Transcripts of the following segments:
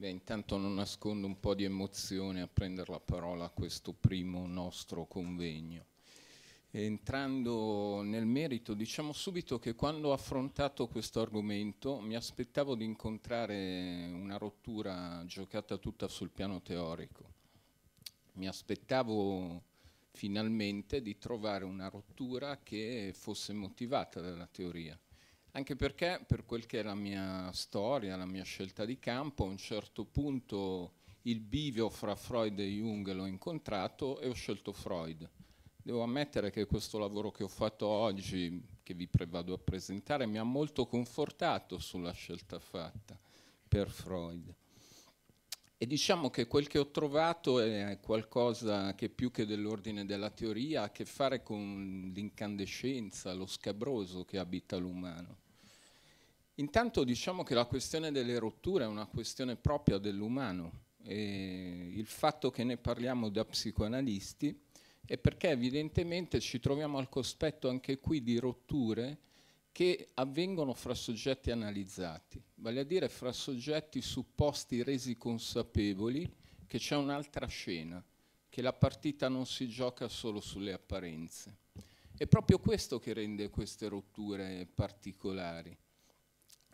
Beh, intanto non nascondo un po' di emozione a prendere la parola a questo primo nostro convegno. Entrando nel merito, diciamo subito che quando ho affrontato questo argomento mi aspettavo di incontrare una rottura giocata tutta sul piano teorico. Mi aspettavo finalmente di trovare una rottura che fosse motivata dalla teoria anche perché per quel che è la mia storia, la mia scelta di campo, a un certo punto il bivio fra Freud e Jung l'ho incontrato e ho scelto Freud. Devo ammettere che questo lavoro che ho fatto oggi, che vi vado a presentare, mi ha molto confortato sulla scelta fatta per Freud. E diciamo che quel che ho trovato è qualcosa che più che dell'ordine della teoria ha a che fare con l'incandescenza, lo scabroso che abita l'umano. Intanto diciamo che la questione delle rotture è una questione propria dell'umano e il fatto che ne parliamo da psicoanalisti è perché evidentemente ci troviamo al cospetto anche qui di rotture che avvengono fra soggetti analizzati, vale a dire fra soggetti supposti resi consapevoli che c'è un'altra scena, che la partita non si gioca solo sulle apparenze. È proprio questo che rende queste rotture particolari,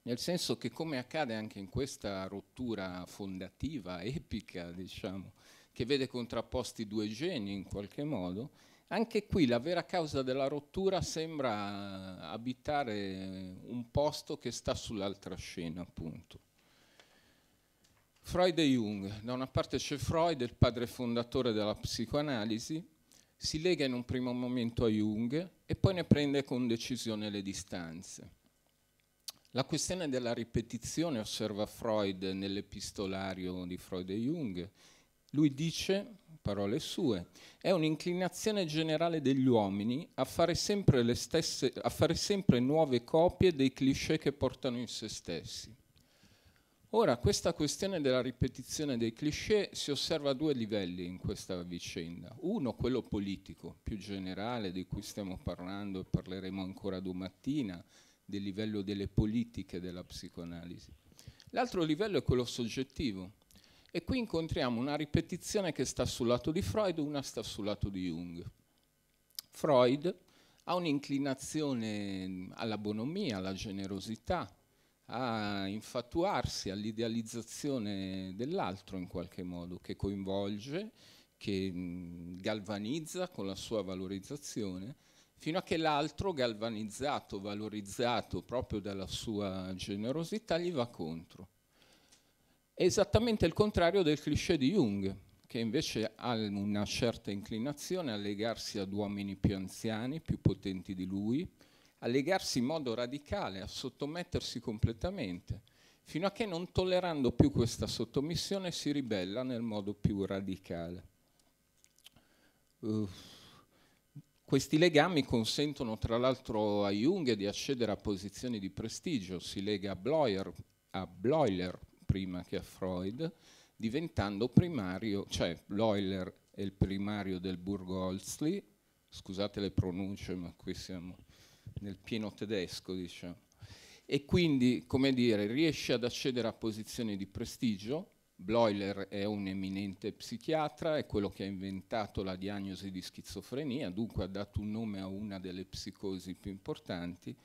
nel senso che come accade anche in questa rottura fondativa, epica, diciamo, che vede contrapposti due geni in qualche modo, anche qui la vera causa della rottura sembra abitare un posto che sta sull'altra scena, appunto. Freud e Jung. Da una parte c'è Freud, il padre fondatore della psicoanalisi, si lega in un primo momento a Jung e poi ne prende con decisione le distanze. La questione della ripetizione osserva Freud nell'epistolario di Freud e Jung. Lui dice parole sue, è un'inclinazione generale degli uomini a fare, sempre le stesse, a fare sempre nuove copie dei cliché che portano in se stessi. Ora, questa questione della ripetizione dei cliché si osserva a due livelli in questa vicenda. Uno, quello politico, più generale, di cui stiamo parlando e parleremo ancora domattina, del livello delle politiche della psicoanalisi. L'altro livello è quello soggettivo, e qui incontriamo una ripetizione che sta sul lato di Freud, una sta sul lato di Jung. Freud ha un'inclinazione alla bonomia, alla generosità, a infatuarsi all'idealizzazione dell'altro in qualche modo, che coinvolge, che mm, galvanizza con la sua valorizzazione, fino a che l'altro, galvanizzato, valorizzato proprio dalla sua generosità, gli va contro. È esattamente il contrario del cliché di Jung, che invece ha una certa inclinazione a legarsi ad uomini più anziani, più potenti di lui, a legarsi in modo radicale, a sottomettersi completamente, fino a che non tollerando più questa sottomissione si ribella nel modo più radicale. Uh, questi legami consentono tra l'altro a Jung di accedere a posizioni di prestigio, si lega a Bloyer, a Bloiler prima che a Freud, diventando primario, cioè Euler è il primario del Burgholzli, scusate le pronunce ma qui siamo nel pieno tedesco diciamo, e quindi come dire riesce ad accedere a posizioni di prestigio, Bloiler è un eminente psichiatra, è quello che ha inventato la diagnosi di schizofrenia, dunque ha dato un nome a una delle psicosi più importanti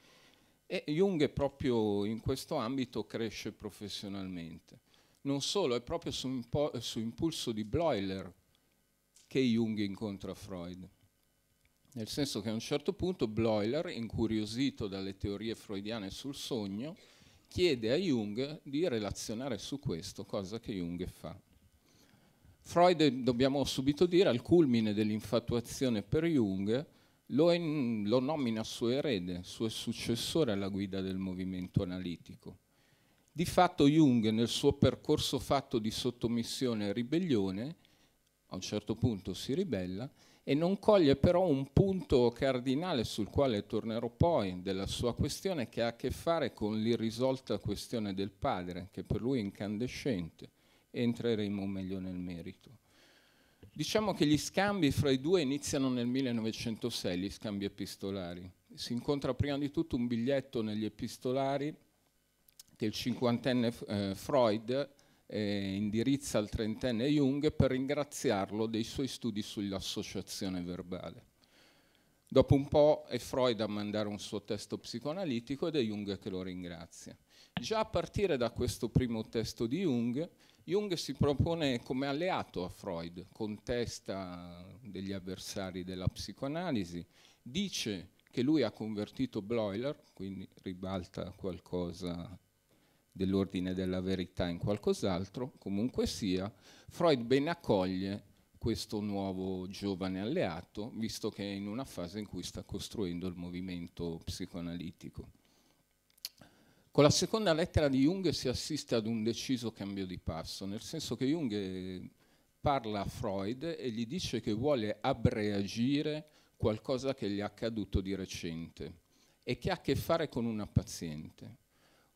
e Jung proprio in questo ambito cresce professionalmente. Non solo, è proprio su, impo- su impulso di Bloiler che Jung incontra Freud. Nel senso che a un certo punto Bloiler, incuriosito dalle teorie freudiane sul sogno, chiede a Jung di relazionare su questo, cosa che Jung fa. Freud, dobbiamo subito dire, al culmine dell'infatuazione per Jung, lo, in, lo nomina suo erede, suo successore alla guida del movimento analitico. Di fatto Jung nel suo percorso fatto di sottomissione e ribellione, a un certo punto si ribella, e non coglie però un punto cardinale sul quale tornerò poi della sua questione che ha a che fare con l'irrisolta questione del padre, che per lui è incandescente, entreremo meglio nel merito. Diciamo che gli scambi fra i due iniziano nel 1906, gli scambi epistolari. Si incontra prima di tutto un biglietto negli epistolari che il cinquantenne eh, Freud eh, indirizza al trentenne Jung per ringraziarlo dei suoi studi sull'associazione verbale. Dopo un po' è Freud a mandare un suo testo psicoanalitico ed è Jung che lo ringrazia. Già a partire da questo primo testo di Jung Jung si propone come alleato a Freud, contesta degli avversari della psicoanalisi, dice che lui ha convertito Bloiler, quindi ribalta qualcosa dell'ordine della verità in qualcos'altro, comunque sia, Freud ben accoglie questo nuovo giovane alleato, visto che è in una fase in cui sta costruendo il movimento psicoanalitico. Con la seconda lettera di Jung si assiste ad un deciso cambio di passo, nel senso che Jung eh, parla a Freud e gli dice che vuole abreagire qualcosa che gli è accaduto di recente e che ha a che fare con una paziente.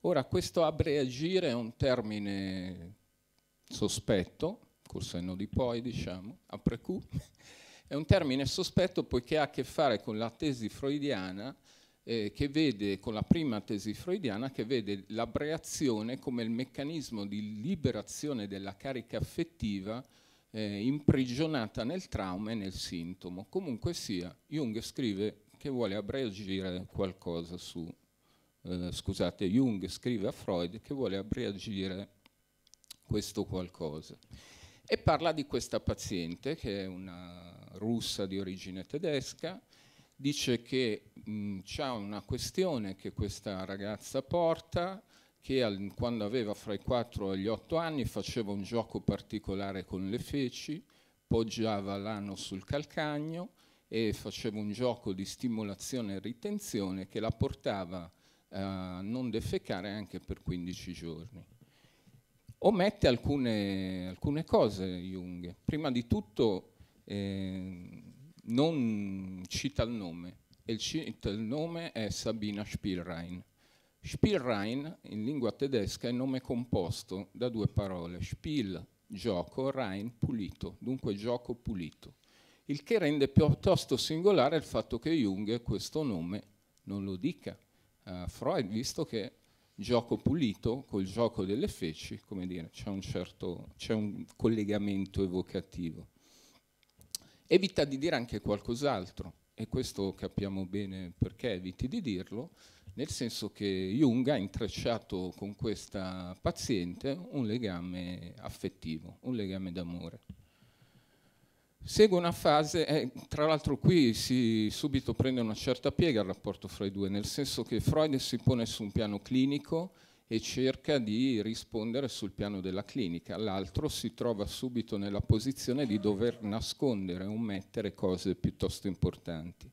Ora, questo abreagire è un termine sospetto, col senno di poi, diciamo, a precu, è un termine sospetto poiché ha a che fare con la tesi freudiana eh, che vede, con la prima tesi freudiana, che vede l'abreazione come il meccanismo di liberazione della carica affettiva eh, imprigionata nel trauma e nel sintomo. Comunque sia, Jung scrive che vuole abreagire qualcosa su, eh, scusate, Jung scrive a Freud che vuole abreagire questo qualcosa. E parla di questa paziente che è una russa di origine tedesca, dice che c'è una questione che questa ragazza porta, che al, quando aveva fra i 4 e gli 8 anni faceva un gioco particolare con le feci, poggiava l'ano sul calcagno e faceva un gioco di stimolazione e ritenzione che la portava a non defecare anche per 15 giorni. Omette alcune, alcune cose Jung. Prima di tutto... Eh, non cita il nome, il, cita il nome è Sabina Spielrein. Spielrein in lingua tedesca è nome composto da due parole, Spiel, gioco, Rein, pulito, dunque gioco pulito. Il che rende piuttosto singolare il fatto che Jung questo nome non lo dica. Uh, Freud, visto che gioco pulito col gioco delle feci, come dire, c'è un certo un collegamento evocativo evita di dire anche qualcos'altro e questo capiamo bene perché eviti di dirlo, nel senso che Jung ha intrecciato con questa paziente un legame affettivo, un legame d'amore. Segue una fase, eh, tra l'altro qui si subito prende una certa piega il rapporto fra i due, nel senso che Freud si pone su un piano clinico e cerca di rispondere sul piano della clinica, l'altro si trova subito nella posizione di dover nascondere, o mettere cose piuttosto importanti.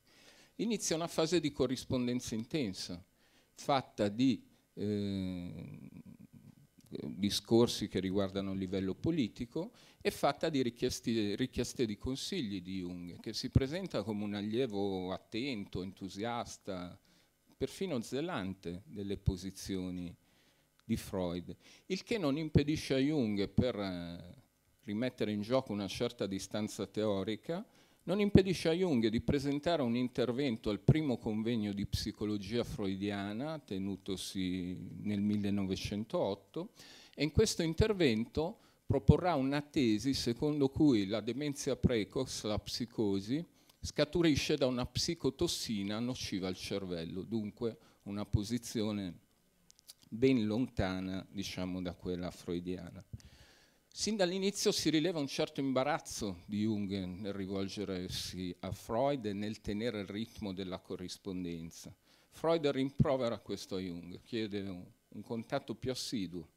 Inizia una fase di corrispondenza intensa, fatta di eh, discorsi che riguardano il livello politico e fatta di richieste, richieste di consigli di Jung, che si presenta come un allievo attento, entusiasta, perfino zelante delle posizioni di Freud, il che non impedisce a Jung, per eh, rimettere in gioco una certa distanza teorica, non impedisce a Jung di presentare un intervento al primo convegno di psicologia freudiana tenutosi nel 1908 e in questo intervento proporrà una tesi secondo cui la demenza precoce, la psicosi, scaturisce da una psicotossina nociva al cervello, dunque una posizione ben lontana diciamo, da quella freudiana. Sin dall'inizio si rileva un certo imbarazzo di Jung nel rivolgersi a Freud e nel tenere il ritmo della corrispondenza. Freud rimprovera questo a Jung, chiede un, un contatto più assiduo.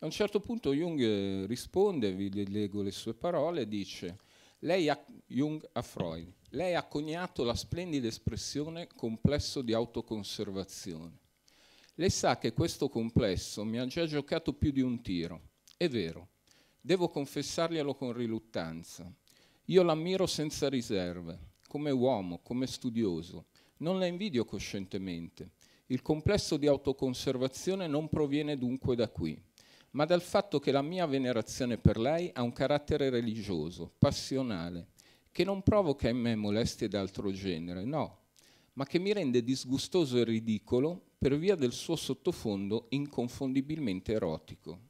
A un certo punto Jung eh, risponde, vi leggo le sue parole, dice lei ha, Jung a Freud, lei ha coniato la splendida espressione complesso di autoconservazione lei sa che questo complesso mi ha già giocato più di un tiro. È vero, devo confessarglielo con riluttanza. Io l'ammiro senza riserve, come uomo, come studioso. Non la invidio coscientemente. Il complesso di autoconservazione non proviene dunque da qui, ma dal fatto che la mia venerazione per lei ha un carattere religioso, passionale, che non provoca in me molestie d'altro genere, no, ma che mi rende disgustoso e ridicolo per via del suo sottofondo inconfondibilmente erotico.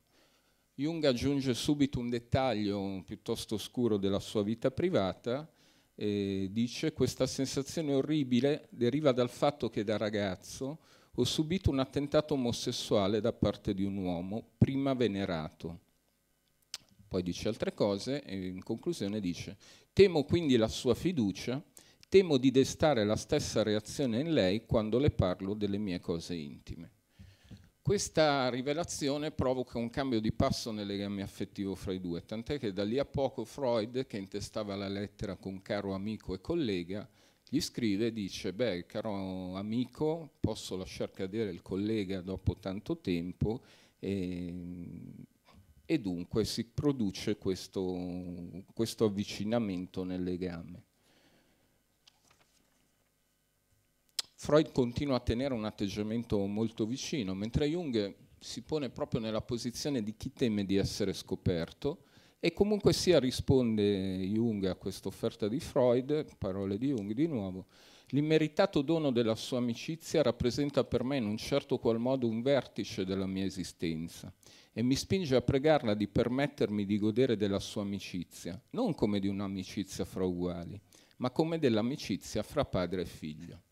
Jung aggiunge subito un dettaglio piuttosto oscuro della sua vita privata, e dice questa sensazione orribile deriva dal fatto che da ragazzo ho subito un attentato omosessuale da parte di un uomo prima venerato. Poi dice altre cose e in conclusione dice temo quindi la sua fiducia Temo di destare la stessa reazione in lei quando le parlo delle mie cose intime. Questa rivelazione provoca un cambio di passo nel legame affettivo fra i due, tant'è che da lì a poco Freud, che intestava la lettera con caro amico e collega, gli scrive e dice, beh, caro amico, posso lasciar cadere il collega dopo tanto tempo e, ehm, e dunque si produce questo, questo avvicinamento nel legame. Freud continua a tenere un atteggiamento molto vicino, mentre Jung si pone proprio nella posizione di chi teme di essere scoperto e comunque sia risponde Jung a questa offerta di Freud, parole di Jung di nuovo, l'immeritato dono della sua amicizia rappresenta per me in un certo qual modo un vertice della mia esistenza e mi spinge a pregarla di permettermi di godere della sua amicizia, non come di un'amicizia fra uguali, ma come dell'amicizia fra padre e figlio.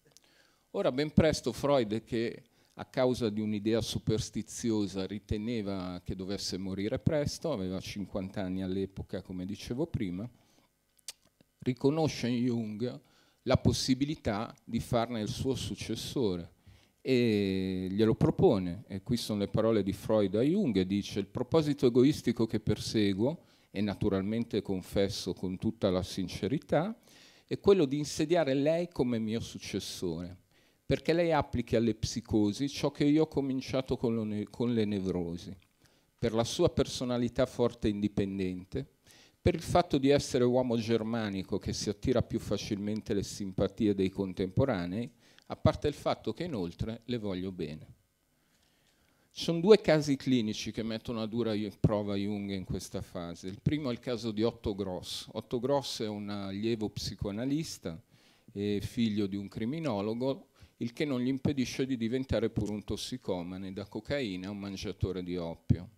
Ora, ben presto Freud, che a causa di un'idea superstiziosa riteneva che dovesse morire presto, aveva 50 anni all'epoca, come dicevo prima, riconosce in Jung la possibilità di farne il suo successore e glielo propone. E qui sono le parole di Freud a Jung, dice il proposito egoistico che perseguo, e naturalmente confesso con tutta la sincerità, è quello di insediare lei come mio successore perché lei applichi alle psicosi ciò che io ho cominciato con, ne con le nevrosi, per la sua personalità forte e indipendente, per il fatto di essere uomo germanico che si attira più facilmente le simpatie dei contemporanei, a parte il fatto che inoltre le voglio bene. Ci sono due casi clinici che mettono a dura prova Jung in questa fase. Il primo è il caso di Otto Gross. Otto Gross è un allievo psicoanalista, e figlio di un criminologo, il che non gli impedisce di diventare pure un tossicomane da cocaina un mangiatore di oppio.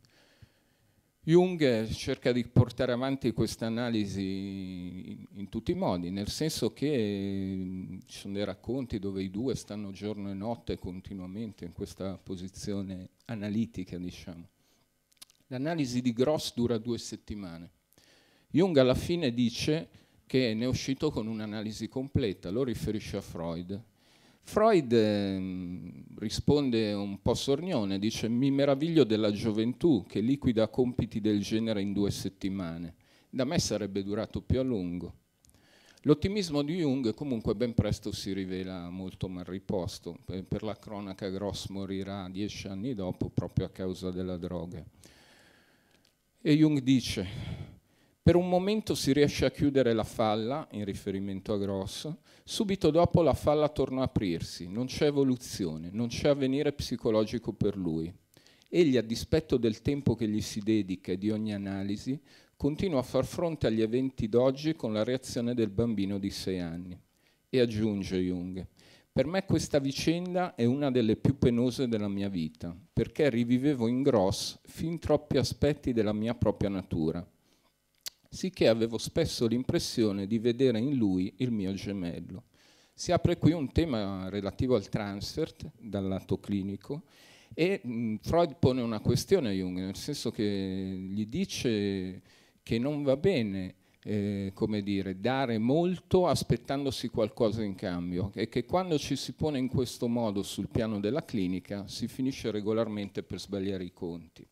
Jung cerca di portare avanti questa analisi in, in, tutti i modi, nel senso che mm, ci sono dei racconti dove i due stanno giorno e notte continuamente in questa posizione analitica, diciamo. L'analisi di Gross dura due settimane. Jung alla fine dice che ne è uscito con un'analisi completa, lo riferisce a Freud, Freud eh, risponde un po' sornione, dice mi meraviglio della gioventù che liquida compiti del genere in due settimane, da me sarebbe durato più a lungo. L'ottimismo di Jung comunque ben presto si rivela molto mal riposto, per la cronaca Gross morirà dieci anni dopo proprio a causa della droga. E Jung dice, per un momento si riesce a chiudere la falla, in riferimento a Gross, subito dopo la falla torna a aprirsi, non c'è evoluzione, non c'è avvenire psicologico per lui. Egli, a dispetto del tempo che gli si dedica e di ogni analisi, continua a far fronte agli eventi d'oggi con la reazione del bambino di sei anni. E aggiunge Jung, per me questa vicenda è una delle più penose della mia vita, perché rivivevo in Gross fin troppi aspetti della mia propria natura sicché avevo spesso l'impressione di vedere in lui il mio gemello. Si apre qui un tema relativo al transfert dal lato clinico e mh, mm, Freud pone una questione a Jung, nel senso che gli dice che non va bene eh, come dire, dare molto aspettandosi qualcosa in cambio e che quando ci si pone in questo modo sul piano della clinica si finisce regolarmente per sbagliare i conti.